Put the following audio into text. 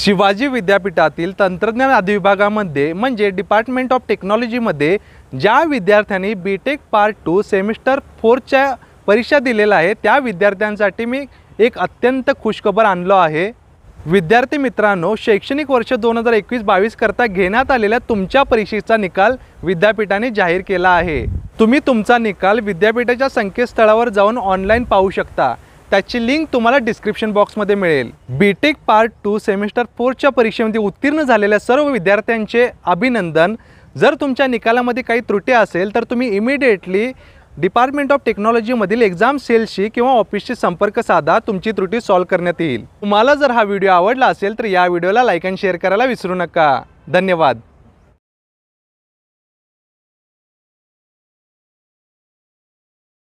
शिवाजी विद्यापीठातील तंत्रज्ञान अधिविभागामध्ये म्हणजे डिपार्टमेंट ऑफ टेक्नॉलॉजीमध्ये ज्या विद्यार्थ्यांनी B tech part two semester फोरच्या परीक्षा दिलेल्या आहे त्या विद्यार्थ्यांसाठी मी एक अत्यंत खुशखबर आणलो आहे विद्यार्थी मित्रांनो शैक्षणिक वर्ष दोन हजार एकवीस करता घेण्यात आलेल्या तुमच्या परीक्षेचा निकाल विद्यापीठाने जाहीर केला आहे तुम्ही तुमचा निकाल विद्यापीठाच्या संकेतस्थळावर जाऊन ऑनलाईन पाहू शकता त्याची लिंक तुम्हाला डिस्क्रिप्शन बॉक्समध्ये मिळेल बीटेक पार्ट टू सेमिस्टर फोरच्या परीक्षेमध्ये उत्तीर्ण झालेल्या सर्व विद्यार्थ्यांचे अभिनंदन जर तुमच्या निकालामध्ये काही त्रुटी असेल तर तुम्ही इमिडिएटली डिपार्टमेंट ऑफ टेक्नॉलॉजीमधील एक्झाम सेलशी किंवा ऑफिसशी संपर्क साधा तुमची त्रुटी सॉल्व करण्यात येईल तुम्हाला जर हा व्हिडिओ आवडला असेल तर या व्हिडिओला लाईक अँड शेअर करायला विसरू नका धन्यवाद